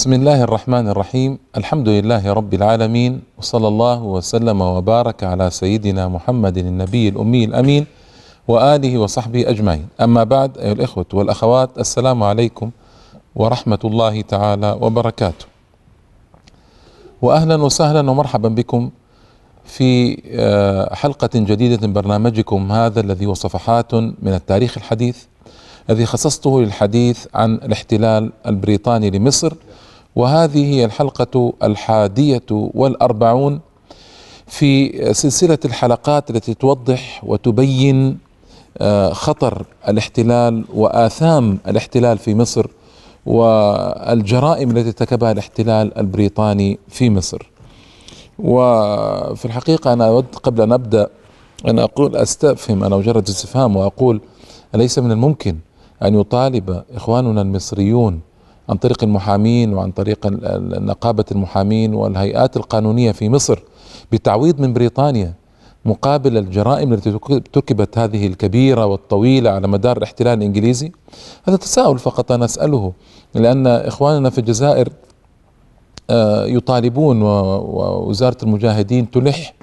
بسم الله الرحمن الرحيم الحمد لله رب العالمين وصلى الله وسلم وبارك على سيدنا محمد النبي الأمي الأمين وآله وصحبه أجمعين أما بعد أيها الإخوة والأخوات السلام عليكم ورحمة الله تعالى وبركاته وأهلا وسهلا ومرحبا بكم في حلقة جديدة من برنامجكم هذا الذي هو صفحات من التاريخ الحديث الذي خصصته للحديث عن الاحتلال البريطاني لمصر وهذه هي الحلقة الحادية والأربعون في سلسلة الحلقات التي توضح وتبين آه، خطر الاحتلال وآثام الاحتلال في مصر والجرائم التي ارتكبها الاحتلال البريطاني في مصر وفي الحقيقة أنا أود قبل أن أبدأ أن أقول أستفهم أنا مجرد استفهام وأقول أليس من الممكن أن يطالب إخواننا المصريون عن طريق المحامين وعن طريق نقابة المحامين والهيئات القانونية في مصر بتعويض من بريطانيا مقابل الجرائم التي ارتكبت هذه الكبيرة والطويلة على مدار الاحتلال الإنجليزي هذا تساؤل فقط أنا أسأله لأن إخواننا في الجزائر آه، يطالبون ووزارة المجاهدين تلح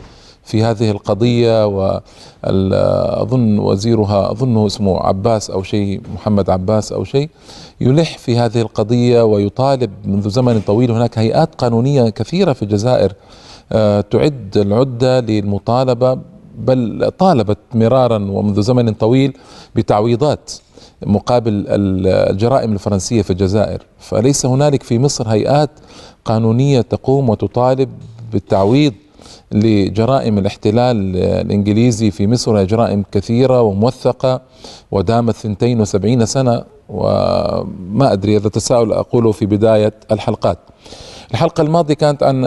في هذه القضية وأظن وزيرها أظنه اسمه عباس أو شيء محمد عباس أو شيء يلح في هذه القضية ويطالب منذ زمن طويل هناك هيئات قانونية كثيرة في الجزائر آه، تعد العدة للمطالبة بل طالبت مرارا ومنذ زمن طويل بتعويضات مقابل الجرائم الفرنسية في الجزائر فليس هنالك في مصر هيئات قانونية تقوم وتطالب بالتعويض لجرائم الاحتلال الإنجليزي في مصر جرائم كثيرة وموثقة ودامت 72 سنة وما أدري هذا تساؤل أقوله في بداية الحلقات الحلقة الماضية كانت عن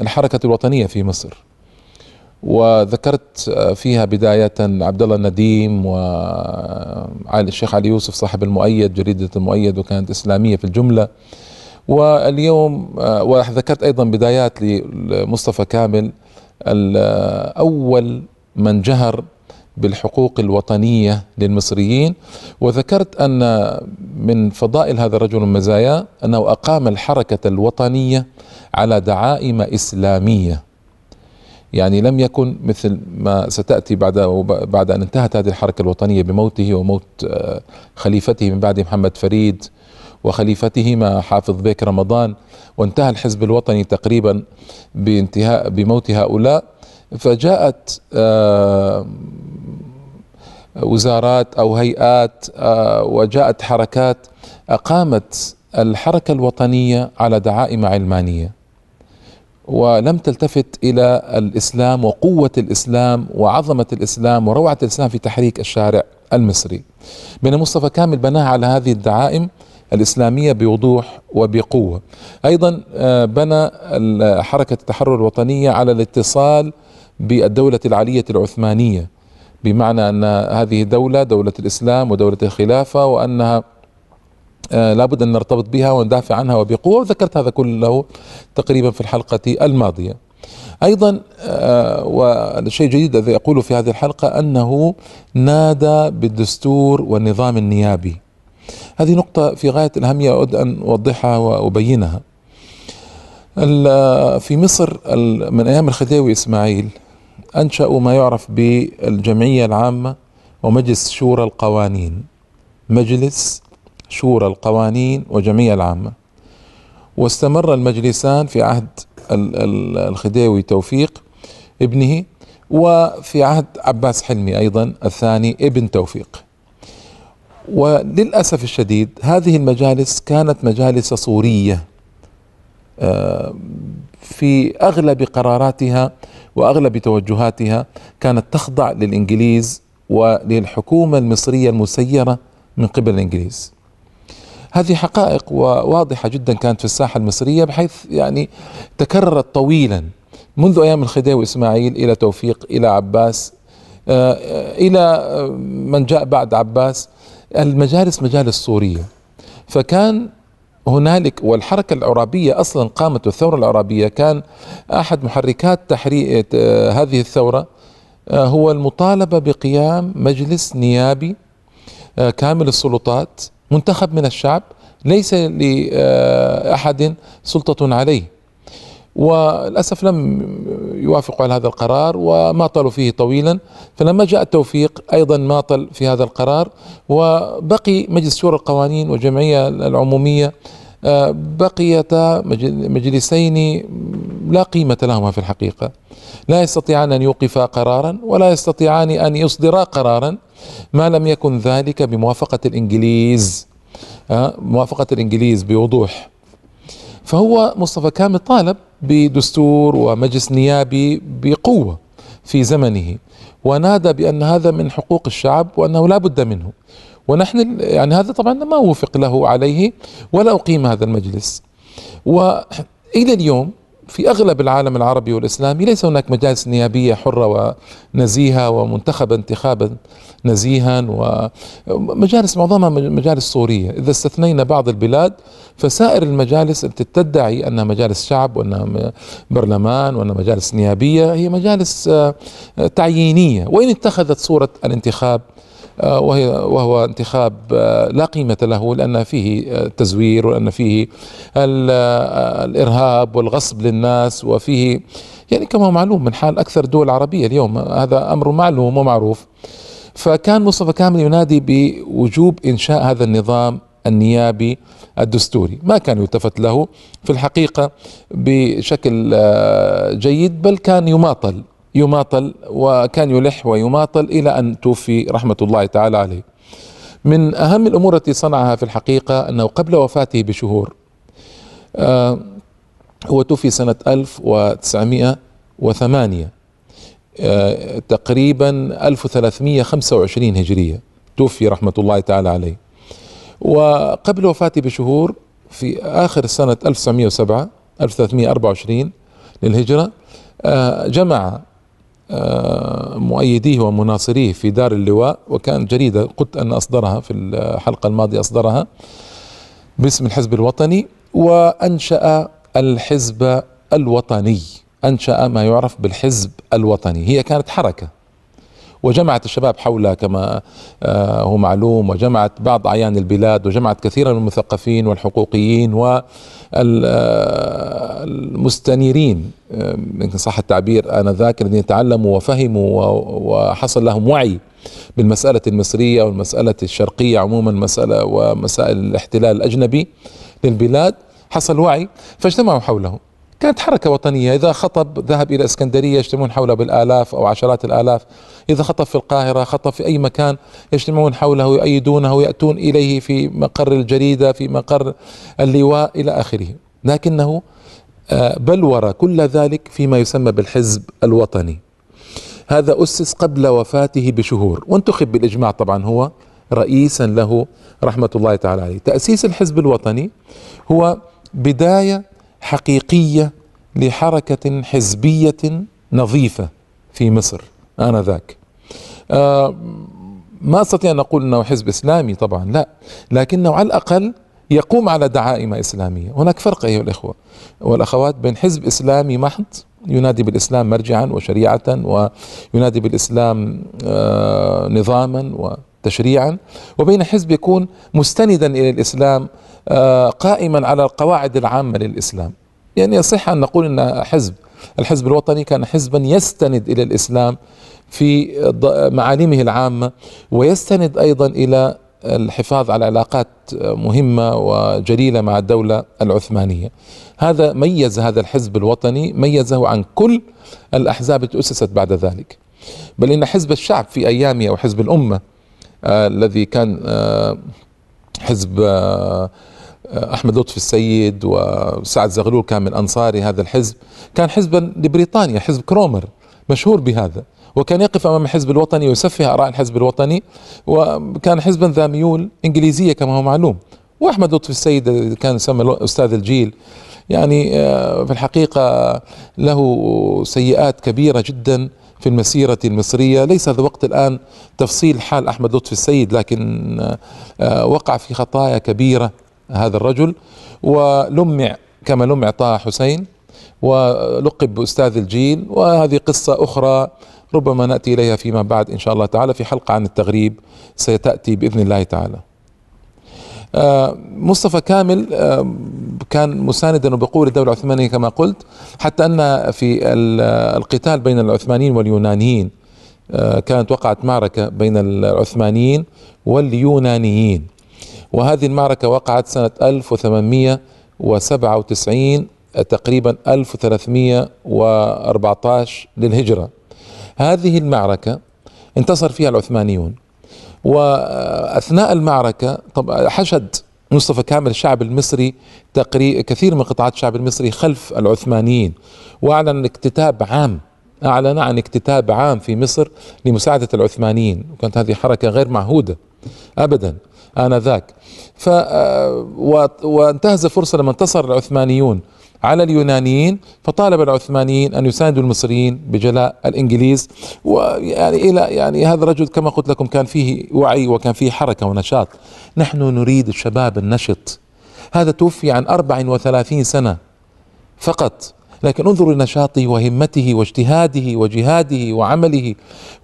الحركة الوطنية في مصر وذكرت فيها بداية عبد الله النديم وعلي الشيخ علي يوسف صاحب المؤيد جريدة المؤيد وكانت إسلامية في الجملة واليوم آه، وذكرت ايضا بدايات لمصطفى كامل اول من جهر بالحقوق الوطنيه للمصريين وذكرت ان من فضائل هذا الرجل المزايا انه اقام الحركه الوطنيه على دعائم اسلاميه يعني لم يكن مثل ما ستاتي بعد بعد ان انتهت هذه الحركه الوطنيه بموته وموت آه، خليفته من بعد محمد فريد وخليفتهما حافظ بيك رمضان وانتهى الحزب الوطني تقريبا بانتهاء بموت هؤلاء فجاءت آه، وزارات او هيئات آه، وجاءت حركات اقامت الحركه الوطنيه على دعائم علمانيه ولم تلتفت الى الاسلام وقوه الاسلام وعظمه الاسلام وروعه الاسلام في تحريك الشارع المصري بين مصطفى كامل بناها على هذه الدعائم الإسلامية بوضوح وبقوة أيضا آه، بنى حركة التحرر الوطنية على الاتصال بالدولة العلية العثمانية بمعنى أن هذه دولة دولة الإسلام ودولة الخلافة وأنها آه، لابد أن نرتبط بها وندافع عنها وبقوة وذكرت هذا كله تقريبا في الحلقة الماضية ايضا آه، والشيء جديد الذي اقوله في هذه الحلقه انه نادى بالدستور والنظام النيابي هذه نقطة في غاية الأهمية أود أن أوضحها وأبينها في مصر من أيام الخديوي إسماعيل أنشأوا ما يعرف بالجمعية العامة ومجلس شورى القوانين مجلس شورى القوانين وجمعية العامة واستمر المجلسان في عهد الخديوي توفيق ابنه وفي عهد عباس حلمي أيضا الثاني ابن توفيق وللأسف الشديد هذه المجالس كانت مجالس صورية آه، في أغلب قراراتها وأغلب توجهاتها كانت تخضع للإنجليز وللحكومة المصرية المسيرة من قبل الإنجليز هذه حقائق وواضحة جدا كانت في الساحة المصرية بحيث يعني تكررت طويلا منذ أيام الخديوي إسماعيل إلى توفيق إلى عباس آه، إلى من جاء بعد عباس المجالس مجالس صورية فكان هنالك والحركة العرابية أصلا قامت والثورة العرابية كان أحد محركات تحريك آه، هذه الثورة آه، هو المطالبة بقيام مجلس نيابي آه، كامل السلطات منتخب من الشعب ليس لأحد سلطة عليه وللاسف لم يوافقوا على هذا القرار وما فيه طويلا فلما جاء التوفيق ايضا ما طل في هذا القرار وبقي مجلس شورى القوانين والجمعيه العموميه آه، بقيتا مجلسين لا قيمة لهما في الحقيقة لا يستطيعان أن يوقفا قرارا ولا يستطيعان أن يصدرا قرارا ما لم يكن ذلك بموافقة الإنجليز آه، موافقة الإنجليز بوضوح فهو مصطفى كامل طالب بدستور ومجلس نيابي بقوه في زمنه ونادى بان هذا من حقوق الشعب وانه لا بد منه ونحن يعني هذا طبعا ما وفق له عليه ولا اقيم هذا المجلس والى اليوم في اغلب العالم العربي والاسلامي ليس هناك مجالس نيابيه حره ونزيهه ومنتخبه انتخابا نزيها ومجالس معظمها مجالس صوريه، اذا استثنينا بعض البلاد فسائر المجالس التي تدعي انها مجالس شعب وانها برلمان وانها مجالس نيابيه هي مجالس آه، تعيينيه وان اتخذت صوره الانتخاب آه، وهي وهو انتخاب آه، لا قيمة له لأن فيه آه، تزوير وأن فيه الإرهاب والغصب للناس وفيه يعني كما هو معلوم من حال أكثر دول عربية اليوم هذا أمر معلوم ومعروف فكان مصطفى كامل ينادي بوجوب إنشاء هذا النظام النيابي الدستوري ما كان يلتفت له في الحقيقة بشكل جيد بل كان يماطل يماطل وكان يلح ويماطل إلى أن توفي رحمة الله تعالى عليه من أهم الأمور التي صنعها في الحقيقة أنه قبل وفاته بشهور آه هو توفي سنة 1908 آه تقريبا 1325 هجرية توفي رحمة الله تعالى عليه وقبل وفاته بشهور في آخر سنة 1907 1324 للهجرة آه جمع آه، مؤيديه ومناصريه في دار اللواء وكان جريدة قلت أن أصدرها في الحلقة الماضية أصدرها باسم الحزب الوطني وأنشأ الحزب الوطني أنشأ ما يعرف بالحزب الوطني هي كانت حركة وجمعت الشباب حولها كما آه، هو معلوم وجمعت بعض أعيان البلاد وجمعت كثيرا من المثقفين والحقوقيين والمستنيرين آه، آه، ان صح التعبير آنذاك الذين تعلموا وفهموا وحصل لهم وعي بالمسألة المصرية والمسألة الشرقية عموما مسألة ومسائل الاحتلال الأجنبي للبلاد حصل وعي فاجتمعوا حوله كانت حركة وطنية إذا خطب ذهب إلى اسكندرية يجتمعون حوله بالآلاف أو عشرات الآلاف إذا خطب في القاهرة خطب في أي مكان يجتمعون حوله يؤيدونه يأتون إليه في مقر الجريدة في مقر اللواء إلى آخره لكنه آه، بلور كل ذلك فيما يسمى بالحزب الوطني هذا أسس قبل وفاته بشهور وانتخب بالإجماع طبعا هو رئيسا له رحمة الله تعالى عليه تأسيس الحزب الوطني هو بداية حقيقيه لحركه حزبيه نظيفه في مصر انذاك آه ما استطيع ان اقول انه حزب اسلامي طبعا لا لكنه على الاقل يقوم على دعائم اسلاميه، هناك فرق ايها الاخوه والاخوات بين حزب اسلامي محض ينادي بالاسلام مرجعا وشريعه وينادي بالاسلام آه، نظاما وتشريعا وبين حزب يكون مستندا الى الاسلام آه، قائما على القواعد العامة للإسلام يعني يصح أن نقول أن حزب الحزب الوطني كان حزبا يستند إلى الإسلام في معالمه العامة ويستند أيضا إلى الحفاظ على علاقات مهمة وجليلة مع الدولة العثمانية هذا ميز هذا الحزب الوطني ميزه عن كل الأحزاب التي أسست بعد ذلك بل إن حزب الشعب في أيامه أو حزب الأمة آه الذي كان آه حزب آه احمد لطفي السيد وسعد زغلول كان من انصاري هذا الحزب كان حزبا لبريطانيا حزب كرومر مشهور بهذا وكان يقف امام الحزب الوطني ويسفه اراء الحزب الوطني وكان حزبا ذا ميول انجليزيه كما هو معلوم واحمد لطفي السيد كان يسمى استاذ الجيل يعني آه، في الحقيقه له سيئات كبيره جدا في المسيرة المصرية ليس هذا وقت الآن تفصيل حال أحمد لطفي السيد لكن آه، آه، وقع في خطايا كبيرة هذا الرجل ولمع كما لمع طه حسين ولقب بأستاذ الجيل وهذه قصة أخرى ربما نأتي إليها فيما بعد إن شاء الله تعالى في حلقة عن التغريب ستأتي بإذن الله تعالى آه، مصطفى كامل آه، كان مساندا وبقوة الدولة العثمانية كما قلت حتى أن في القتال بين العثمانيين واليونانيين آه، كانت وقعت معركة بين العثمانيين واليونانيين وهذه المعركة وقعت سنة 1897 تقريبا 1314 للهجرة هذه المعركة انتصر فيها العثمانيون وأثناء المعركة طب حشد مصطفى كامل الشعب المصري تقري كثير من قطاعات الشعب المصري خلف العثمانيين واعلن اكتتاب عام اعلن عن اكتتاب عام في مصر لمساعده العثمانيين وكانت هذه حركه غير معهوده ابدا انذاك ف آه، وانتهز الفرصة لما انتصر العثمانيون على اليونانيين فطالب العثمانيين ان يساندوا المصريين بجلاء الانجليز ويعني الى يعني هذا الرجل كما قلت لكم كان فيه وعي وكان فيه حركه ونشاط نحن نريد الشباب النشط هذا توفي عن 34 سنه فقط لكن انظروا لنشاطه وهمته واجتهاده وجهاده وعمله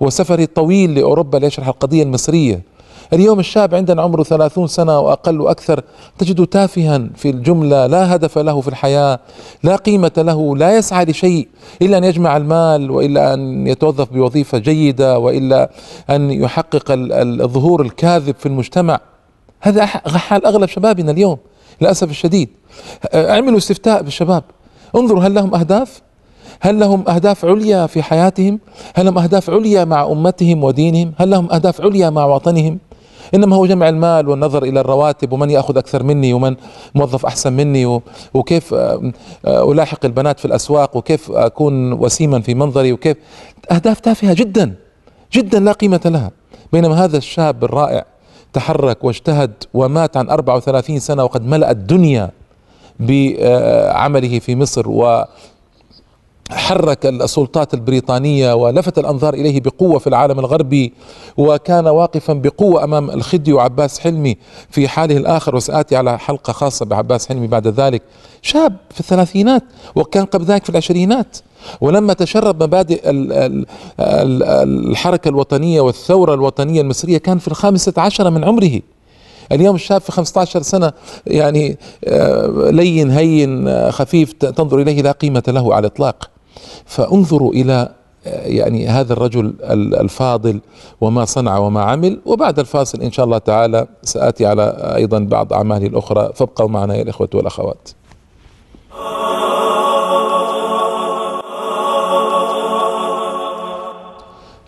وسفره الطويل لاوروبا ليشرح القضيه المصريه اليوم الشاب عندنا عمره ثلاثون سنة وأقل وأكثر تجد تافها في الجملة لا هدف له في الحياة لا قيمة له لا يسعى لشيء إلا أن يجمع المال وإلا أن يتوظف بوظيفة جيدة وإلا أن يحقق الظهور الكاذب في المجتمع هذا حال أغلب شبابنا اليوم للأسف الشديد اعملوا استفتاء بالشباب انظروا هل لهم أهداف هل لهم أهداف عليا في حياتهم هل لهم أهداف عليا مع أمتهم ودينهم هل لهم أهداف عليا مع وطنهم انما هو جمع المال والنظر الى الرواتب ومن ياخذ اكثر مني ومن موظف احسن مني وكيف آه، الاحق البنات في الاسواق وكيف اكون وسيما في منظري وكيف اهداف تافهه جدا جدا لا قيمه لها بينما هذا الشاب الرائع تحرك واجتهد ومات عن 34 سنه وقد ملأ الدنيا بعمله في مصر و حرك السلطات البريطانية ولفت الأنظار إليه بقوة في العالم الغربي وكان واقفا بقوة أمام الخدي وعباس حلمي في حاله الآخر وسآتي على حلقة خاصة بعباس حلمي بعد ذلك شاب في الثلاثينات وكان قبل ذلك في العشرينات ولما تشرب مبادئ الحركة الوطنية والثورة الوطنية المصرية كان في الخامسة عشر من عمره اليوم الشاب في 15 سنة يعني آه، لين هين آه، خفيف تنظر إليه لا قيمة له على الإطلاق فانظروا الى يعني هذا الرجل الفاضل وما صنع وما عمل وبعد الفاصل ان شاء الله تعالى ساتي على ايضا بعض اعماله الاخرى فابقوا معنا يا الاخوه والاخوات.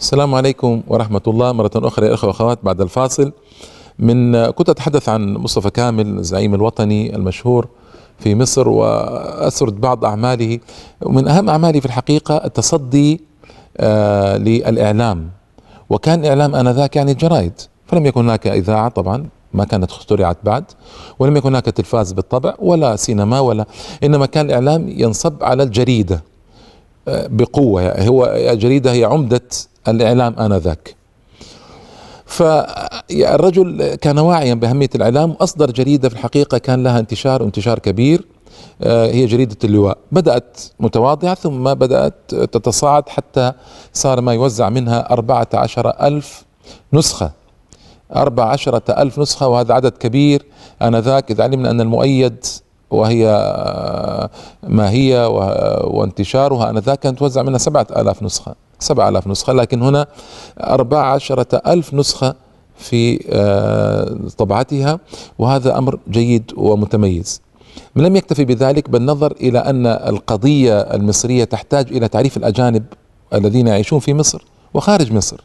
السلام عليكم ورحمة الله مرة أخرى يا أخوة وأخوات بعد الفاصل من كنت أتحدث عن مصطفى كامل زعيم الوطني المشهور في مصر وأسرد بعض أعماله ومن أهم أعمالي في الحقيقة التصدي آه للإعلام وكان الإعلام آنذاك يعني الجرايد فلم يكن هناك إذاعة طبعا ما كانت اخترعت بعد ولم يكن هناك تلفاز بالطبع ولا سينما ولا إنما كان الإعلام ينصب على الجريدة آه، بقوة هو الجريدة هي عمدة الإعلام آنذاك فالرجل كان واعيا بأهمية الإعلام وأصدر جريدة في الحقيقة كان لها انتشار وانتشار كبير آه، هي جريدة اللواء بدأت متواضعة ثم بدأت تتصاعد حتى صار ما يوزع منها أربعة عشر ألف نسخة أربعة عشرة ألف نسخة وهذا عدد كبير آنذاك إذا علمنا أن المؤيد وهي آه، ما هي وانتشارها آنذاك كانت توزع منها سبعة آلاف نسخة 7000 نسخة لكن هنا 14000 نسخة في آه، طبعتها وهذا أمر جيد ومتميز لم يكتفي بذلك بل نظر إلى أن القضية المصرية تحتاج إلى تعريف الأجانب الذين يعيشون في مصر وخارج مصر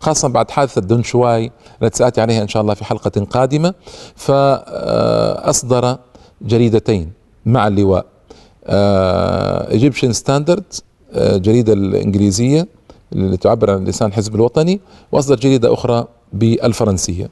خاصة بعد حادثة دونشواي التي سآتي عليها إن شاء الله في حلقة قادمة فأصدر جريدتين مع اللواء ايجيبشن آه، ستاندرد آه، جريدة الإنجليزية اللي تعبر عن لسان الحزب الوطني وأصدر جريدة أخرى بالفرنسية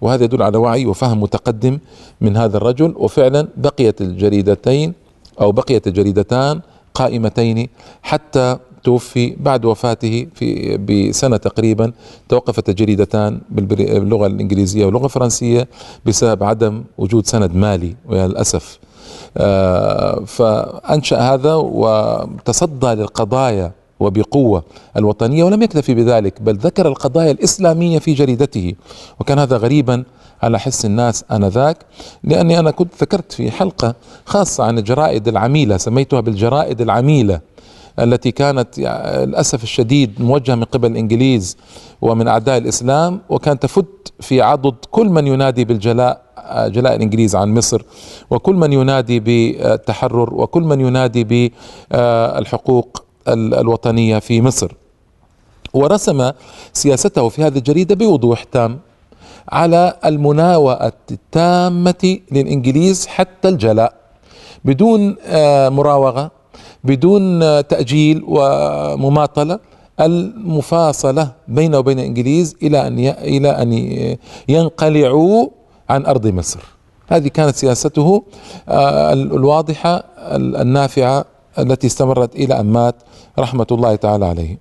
وهذا يدل على وعي وفهم متقدم من هذا الرجل وفعلا بقيت الجريدتين أو بقيت الجريدتان قائمتين حتى توفي بعد وفاته في بسنه تقريبا توقفت الجريدتان باللغه الانجليزيه واللغه الفرنسيه بسبب عدم وجود سند مالي وللاسف آه، فأنشأ هذا وتصدى للقضايا وبقوة الوطنية ولم يكتفي بذلك بل ذكر القضايا الإسلامية في جريدته وكان هذا غريبا على حس الناس آنذاك لأني أنا كنت ذكرت في حلقة خاصة عن الجرائد العميلة سميتها بالجرائد العميلة التي كانت للأسف الشديد موجهة من قبل الإنجليز ومن أعداء الإسلام وكانت تفت في عضد كل من ينادي بالجلاء جلاء الانجليز عن مصر وكل من ينادي بالتحرر وكل من ينادي بالحقوق الوطنيه في مصر ورسم سياسته في هذه الجريده بوضوح تام على المناوئه التامه للانجليز حتى الجلاء بدون آه، مراوغه بدون آه، تاجيل ومماطله المفاصله بينه وبين الانجليز الى ان الى ان ينقلعوا عن أرض مصر هذه كانت سياسته آه، الواضحة النافعة التي استمرت إلى أن مات رحمة الله تعالى عليه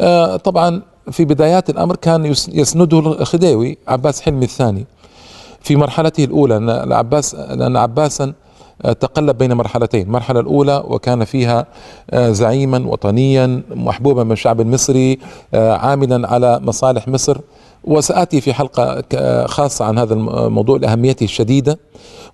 آه، طبعا في بدايات الأمر كان يسنده الخديوي عباس حلمي الثاني في مرحلته الأولى أن عباس أن عباسا آه، تقلب بين مرحلتين المرحلة الأولى وكان فيها زعيما وطنيا محبوبا من الشعب المصري عاملا على مصالح مصر وسآتي في حلقة خاصة عن هذا الموضوع لأهميته الشديدة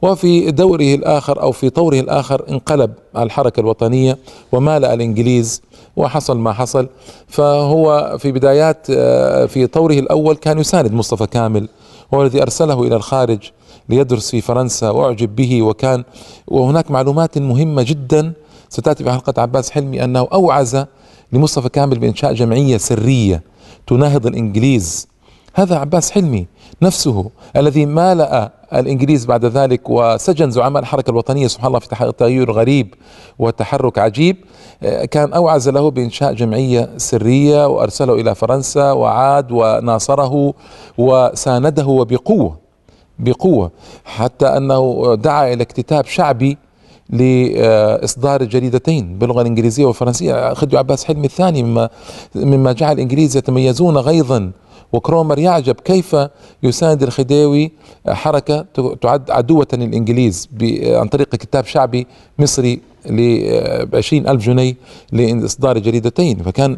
وفي دوره الآخر أو في طوره الآخر انقلب الحركة الوطنية ومال الإنجليز وحصل ما حصل فهو في بدايات آه، في طوره الأول كان يساند مصطفى كامل هو الذي أرسله إلى الخارج ليدرس في فرنسا وأعجب به وكان وهناك معلومات مهمة جدا ستأتي في حلقة عباس حلمي أنه أوعز لمصطفى كامل بإنشاء جمعية سرية تناهض الإنجليز هذا عباس حلمي نفسه الذي مالأ الإنجليز بعد ذلك وسجن زعماء الحركة الوطنية سبحان الله في تغيير غريب وتحرك عجيب آه، كان أوعز له بإنشاء جمعية سرية وأرسله إلى فرنسا وعاد وناصره وسانده وبقوة بقوة حتى أنه دعا إلى اكتتاب شعبي لإصدار الجريدتين باللغة الإنجليزية والفرنسية آه، خديو عباس حلمي الثاني مما, مما جعل الإنجليز يتميزون غيظا وكرومر يعجب كيف يساند الخديوي حركة تعد عدوة للإنجليز عن طريق كتاب شعبي مصري ل آه، ألف جنيه لإصدار جريدتين فكان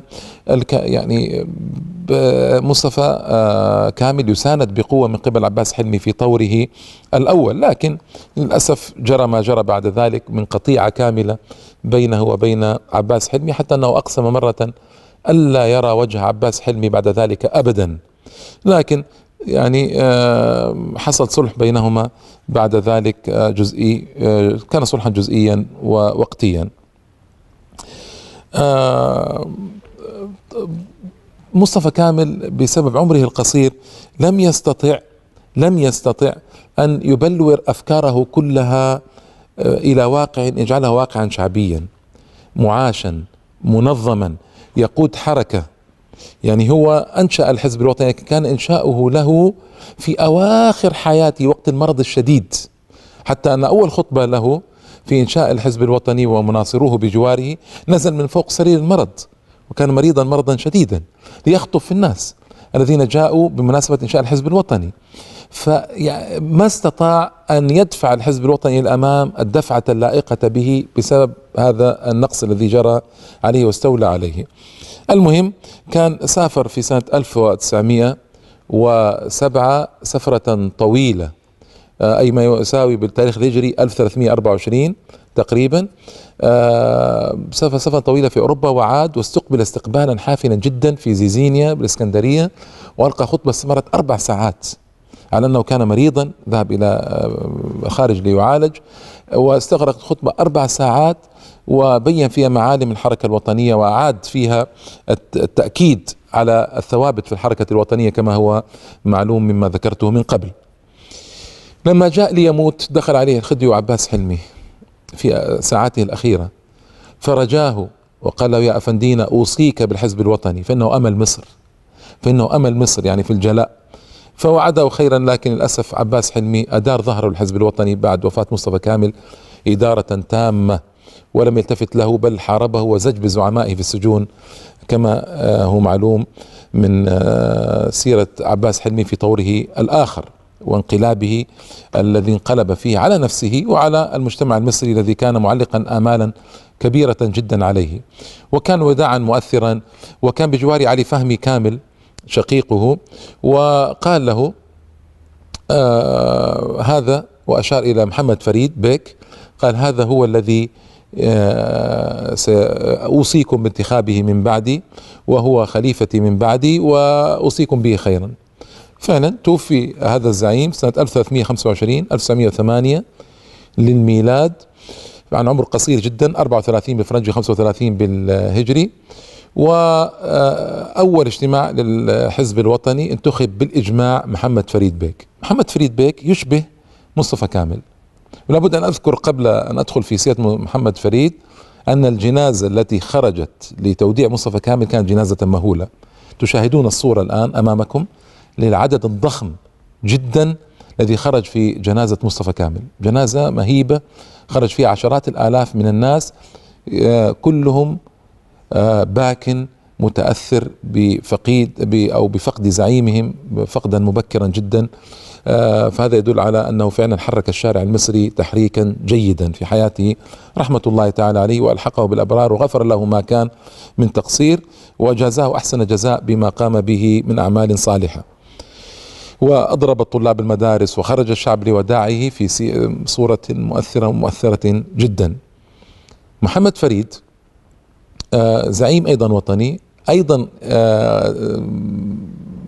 يعني مصطفى آه، كامل يساند بقوة من قبل عباس حلمي في طوره الأول لكن للأسف جرى ما جرى بعد ذلك من قطيعة كاملة بينه وبين عباس حلمي حتى أنه أقسم مرة ألا يرى وجه عباس حلمي بعد ذلك أبدا لكن يعني آه، حصل صلح بينهما بعد ذلك آه، جزئي آه، كان صلحا جزئيا ووقتيا مصطفى كامل بسبب عمره القصير لم يستطع لم يستطع ان يبلور افكاره كلها الى واقع يجعلها واقعا شعبيا معاشا منظما يقود حركة يعني هو أنشأ الحزب الوطني يعني كان إنشاؤه له في أواخر حياته وقت المرض الشديد حتى أن أول خطبة له في إنشاء الحزب الوطني ومناصروه بجواره نزل من فوق سرير المرض وكان مريضا مرضا شديدا ليخطب في الناس الذين جاءوا بمناسبة إنشاء الحزب الوطني فما استطاع أن يدفع الحزب الوطني الأمام الدفعة اللائقة به بسبب هذا النقص الذي جرى عليه واستولى عليه المهم كان سافر في سنة 1907 سفرة طويلة آه، أي ما يساوي بالتاريخ الهجري 1324 تقريبا آه، سافر سفرة طويلة في أوروبا وعاد واستقبل استقبالا حافلا جدا في زيزينيا بالإسكندرية وألقى خطبة استمرت أربع ساعات على أنه كان مريضا ذهب إلى آه، خارج ليعالج واستغرقت خطبة أربع ساعات وبين فيها معالم الحركة الوطنية وأعاد فيها التأكيد على الثوابت في الحركة الوطنية كما هو معلوم مما ذكرته من قبل لما جاء ليموت دخل عليه الخديو عباس حلمي في آه، ساعاته الأخيرة فرجاه وقال له يا أفندينا أوصيك بالحزب الوطني فإنه أمل مصر فإنه أمل مصر يعني في الجلاء فوعده خيرا لكن للأسف عباس حلمي أدار ظهره الحزب الوطني بعد وفاة مصطفى كامل إدارة تامة ولم يلتفت له بل حاربه وزج بزعمائه في السجون كما آه، هو معلوم من آه، سيرة عباس حلمي في طوره الآخر وانقلابه الذي انقلب فيه على نفسه وعلى المجتمع المصري الذي كان معلقا آمالا كبيرة جدا عليه وكان وداعا مؤثرا وكان بجوار علي فهمي كامل شقيقه وقال له آه هذا وأشار إلى محمد فريد بيك قال هذا هو الذي آه سأوصيكم بانتخابه من بعدي وهو خليفتي من بعدي وأوصيكم به خيرا فعلا توفي هذا الزعيم سنة 1325 1908 للميلاد عن عمر قصير جدا 34 بالفرنجي 35 بالهجري وأول اجتماع للحزب الوطني انتخب بالإجماع محمد فريد بيك محمد فريد بيك يشبه مصطفى كامل ولابد أن أذكر قبل أن أدخل في سيرة محمد فريد أن الجنازة التي خرجت لتوديع مصطفى كامل كانت جنازة مهولة تشاهدون الصورة الآن أمامكم للعدد الضخم جدا الذي خرج في جنازة مصطفى كامل جنازة مهيبة خرج فيها عشرات الآلاف من الناس آه، كلهم آه، باكن متاثر بفقيد او بفقد زعيمهم فقدا مبكرا جدا آه، فهذا يدل على انه فعلا حرك الشارع المصري تحريكا جيدا في حياته رحمه الله تعالى عليه والحقه بالابرار وغفر له ما كان من تقصير وجازاه احسن جزاء بما قام به من اعمال صالحه. واضرب الطلاب المدارس وخرج الشعب لوداعه في صوره مؤثره ومؤثره جدا. محمد فريد آه، زعيم أيضا وطني أيضا آه،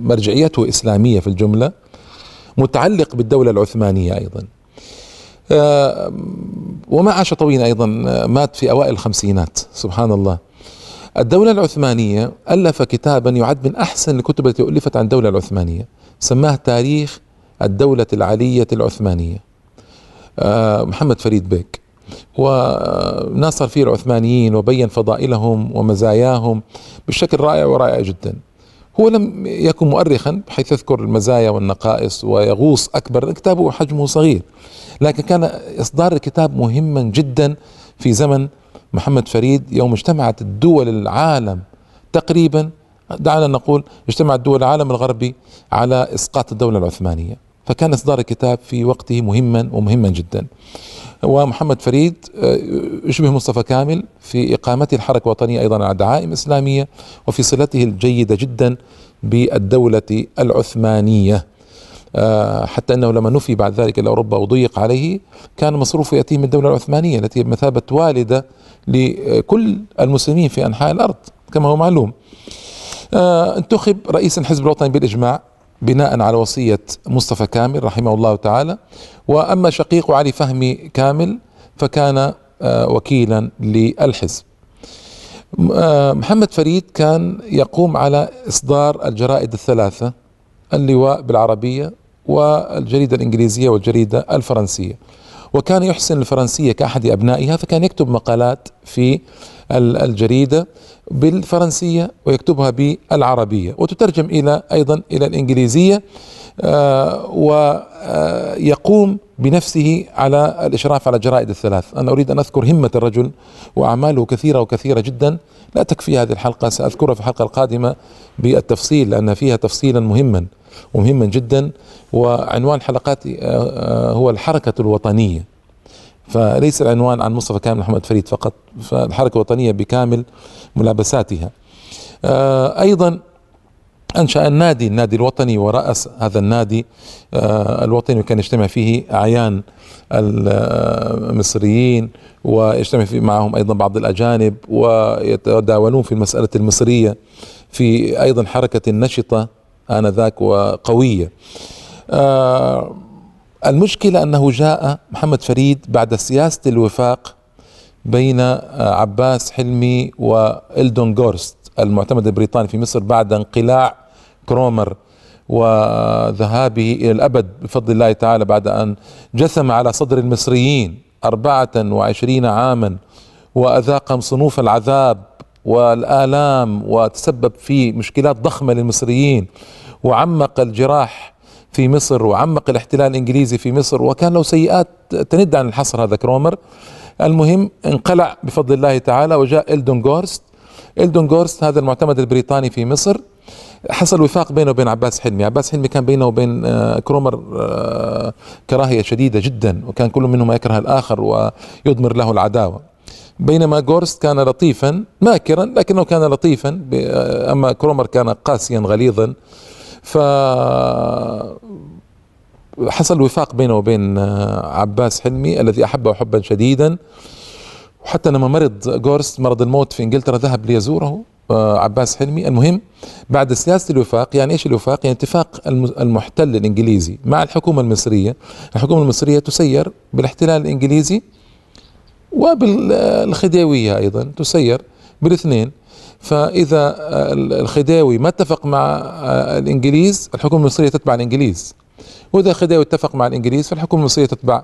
مرجعيته إسلامية في الجملة متعلق بالدولة العثمانية أيضا آه، وما عاش طويلا أيضا مات في أوائل الخمسينات سبحان الله الدولة العثمانية ألف كتابا يعد من أحسن الكتب التي ألفت عن الدولة العثمانية سماه تاريخ الدولة العلية العثمانية محمد فريد بيك وناصر فيه العثمانيين وبين فضائلهم ومزاياهم بشكل رائع ورائع جدا هو لم يكن مؤرخا بحيث يذكر المزايا والنقائص ويغوص أكبر كتابه حجمه صغير لكن كان إصدار الكتاب مهما جدا في زمن محمد فريد يوم اجتمعت الدول العالم تقريبا دعنا نقول اجتمعت دول العالم الغربي على إسقاط الدولة العثمانية فكان إصدار الكتاب في وقته مهما ومهما جدا ومحمد فريد آه، يشبه مصطفى كامل في إقامته الحركة الوطنية أيضا على دعائم إسلامية وفي صلته الجيدة جدا بالدولة العثمانية آه، حتى أنه لما نفي بعد ذلك إلى أوروبا وضيق عليه كان مصروفه يأتيه من الدولة العثمانية التي بمثابة والدة لكل المسلمين في أنحاء الأرض كما هو معلوم آه، انتخب رئيس الحزب الوطني بالإجماع بناء على وصية مصطفى كامل رحمه الله تعالى وأما شقيق علي فهمي كامل فكان آه، وكيلا للحزب آه، محمد فريد كان يقوم على إصدار الجرائد الثلاثة اللواء بالعربية والجريدة الإنجليزية والجريدة الفرنسية وكان يحسن الفرنسية كأحد أبنائها فكان يكتب مقالات في الجريدة بالفرنسية ويكتبها بالعربية وتترجم إلى أيضا إلى الإنجليزية آه، ويقوم آه، بنفسه على الإشراف على الجرائد الثلاث أنا أريد أن أذكر همة الرجل وأعماله كثيرة وكثيرة جدا لا تكفي هذه الحلقة سأذكرها في الحلقة القادمة بالتفصيل لأن فيها تفصيلا مهما ومهما جدا وعنوان حلقاتي آه، آه، هو الحركة الوطنية فليس العنوان عن مصطفى كامل محمد فريد فقط فالحركة الوطنية بكامل ملابساتها آه، أيضا أنشأ النادي النادي الوطني ورأس هذا النادي الوطني وكان يجتمع فيه أعيان المصريين ويجتمع معهم أيضا بعض الأجانب ويتداولون في المسألة المصرية في أيضا حركة نشطة آنذاك وقوية آه المشكلة أنه جاء محمد فريد بعد سياسة الوفاق بين آه، عباس حلمي وإلدون غورست المعتمد البريطاني في مصر بعد انقلاع كرومر وذهابه إلى الأبد بفضل الله تعالى بعد أن جثم على صدر المصريين أربعة وعشرين عاما وأذاقهم صنوف العذاب والآلام وتسبب في مشكلات ضخمة للمصريين وعمق الجراح في مصر وعمق الاحتلال الإنجليزي في مصر وكان له سيئات تند عن الحصر هذا كرومر المهم انقلع بفضل الله تعالى وجاء إلدون غورست إلدون غورست هذا المعتمد البريطاني في مصر حصل وفاق بينه وبين عباس حلمي عباس حلمي كان بينه وبين آه، كرومر آه، كراهية شديدة جدا وكان كل منهما يكره الآخر ويضمر له العداوة بينما جورست كان لطيفا ماكرا لكنه كان لطيفا آه، اما كرومر كان قاسيا غليظا ف حصل وفاق بينه وبين آه، عباس حلمي الذي احبه حبا شديدا وحتى لما مرض جورست مرض الموت في انجلترا ذهب ليزوره آه، عباس حلمي المهم بعد سياسة الوفاق يعني ايش الوفاق يعني اتفاق المحتل الانجليزي مع الحكومة المصرية الحكومة المصرية تسير بالاحتلال الانجليزي وبالخديوية أيضا تسير بالاثنين فإذا الخداوي ما اتفق مع الإنجليز الحكومة المصرية تتبع الإنجليز وإذا الخداوي اتفق مع الإنجليز فالحكومة المصرية تتبع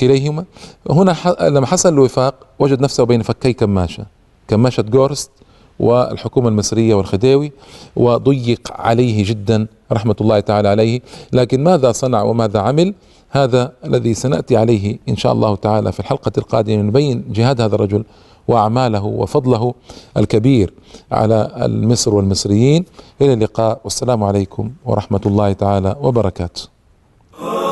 كليهما هنا لما حصل الوفاق وجد نفسه بين فكي كماشة كماشة جورست والحكومة المصرية والخداوي وضيق عليه جدا رحمة الله تعالى عليه لكن ماذا صنع وماذا عمل هذا الذي سناتي عليه ان شاء الله تعالى في الحلقه القادمه نبين جهاد هذا الرجل واعماله وفضله الكبير على مصر والمصريين الى اللقاء والسلام عليكم ورحمه الله تعالى وبركاته